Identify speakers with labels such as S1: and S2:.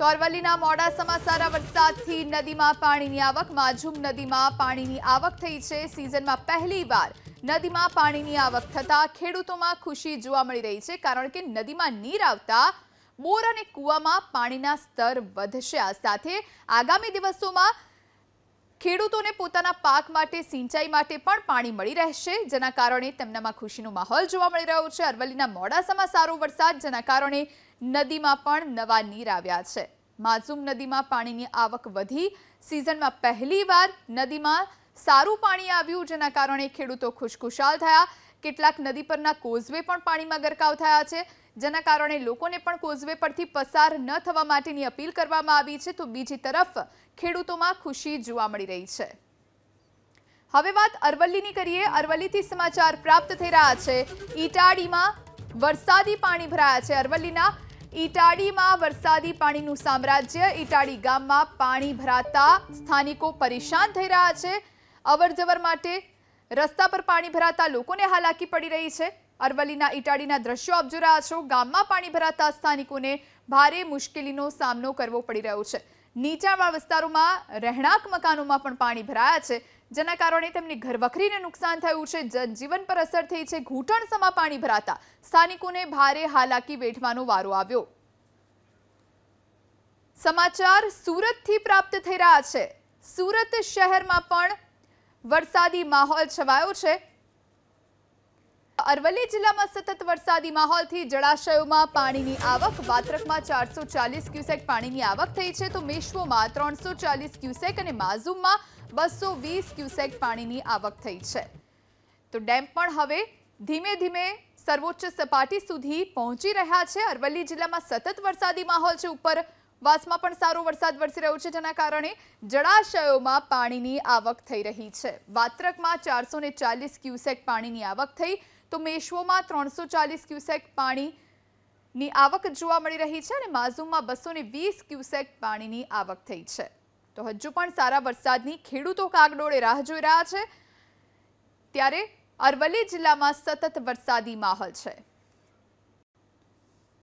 S1: તો અરવલ્લીના મોડાસામાં સારા વરસાદથી નદીમાં પાણીની આવકમાં ઝુમ નદીમાં પાણીની આવક થઈ છે સિઝનમાં પહેલીવાર નદીમાં પાણીની આવક થતાં ખેડૂતોમાં ખુશી જોવા મળી રહી છે કારણ કે નદીમાં નીર આવતા બોર અને કૂવામાં પાણીના સ્તર વધશે આ સાથે આગામી દિવસોમાં ખેડૂતોને પોતાના પાક માટે સિંચાઈ માટે પણ પાણી મળી રહેશે જેના કારણે તેમનામાં ખુશીનો માહોલ જોવા મળી રહ્યો છે અરવલ્લીના મોડાસામાં સારો વરસાદ જેના કારણે નદીમાં પણ નવા નીર આવ્યા છે માઝુમ નદીમાં પાણીની આવક વધી સિઝનમાં પહેલીવાર નદીમાં સારું પાણી આવ્યું જેના કારણે ખેડૂતો ખુશખુશાલ થયા કેટલાક નદી પરના કોઝવે પણ પાણીમાં ગરકાવ થયા છે જેના કારણે લોકોને પણ કોઝવે પરથી પસાર ન થવા માટેની અપીલ કરવામાં આવી છે તો બીજી તરફ ખેડૂતોમાં ખુશી જોવા મળી રહી છે હવે વાત અરવલ્લીની કરીએ અરવલ્લીથી સમાચાર પ્રાપ્ત થઈ રહ્યા છે ઈટાડીમાં વરસાદી પાણી ભરાયા છે અરવલ્લીના ઈટાડીમાં વરસાદી પાણીનું સામ્રાજ્ય ઈટાડી ગામમાં પાણી ભરાતા સ્થાનિકો પરેશાન થઈ રહ્યા છે અવરજવર માટે રસ્તા પર પાણી ભરાતા લોકોને હાલાકી પડી રહી છે અરવલ્લીના ઈટાડીના દ્રશ્યો આપ રહ્યા છો ગામમાં પાણી ભરાતા સ્થાનિકોને ભારે મુશ્કેલીનો સામનો કરવો પડી રહ્યો છે નીચાણવાળા વિસ્તારોમાં રહેણાંક મકાનોમાં પણ પાણી ભરાયા છે જેના કારણે તેમની ઘરવખરીને નુકસાન થયું છે જનજીવન પર અસર થઈ છે ઘૂંટણ સમા પાણી ભરાતા સ્થાનિકોને ભારે હાલાકી વેઠવાનો વારો આવ્યો સમાચાર સુરતથી પ્રાપ્ત થઈ રહ્યા છે સુરત શહેરમાં પણ વરસાદી માહોલ છવાયો છે અરવલ્લી જિલ્લામાં સતત વરસાદી માહોલથી જળાશયોમાં પાણીની આવક વાત્રકમાં ચારસો ચાલીસ ક્યુસેક પાણીની આવક થઈ છે તો મેશ્વોમાં ત્રણસો ચાલીસ ક્યુસેક અને માઝુમમાં બસો વીસ ક્યુસેક પાણીની આવક થઈ છે તો ડેમ પણ હવે ધીમે ધીમે સર્વોચ્ચ સપાટી સુધી પહોંચી રહ્યા છે અરવલ્લી જિલ્લામાં સતત વરસાદી માહોલ છે ઉપર વાસમાં પણ સારો વરસાદ વરસી રહ્યો છે જેના કારણે જળાશયોમાં પાણીની આવક થઈ રહી છે વાત્રકમાં ચારસો ક્યુસેક પાણીની આવક થઈ તો મેશ્વોમાં ત્રણસો ચાલીસ ક્યુસેક પાણીની આવક જોવા મળી રહી છે અને માઝુમાં બસો વીસ ક્યુસેક પાણીની આવક થઈ છે તો હજુ પણ સારા વરસાદની ખેડૂતો કાગડોળે રાહ જોઈ રહ્યા છે ત્યારે અરવલ્લી જિલ્લામાં સતત વરસાદી માહોલ છે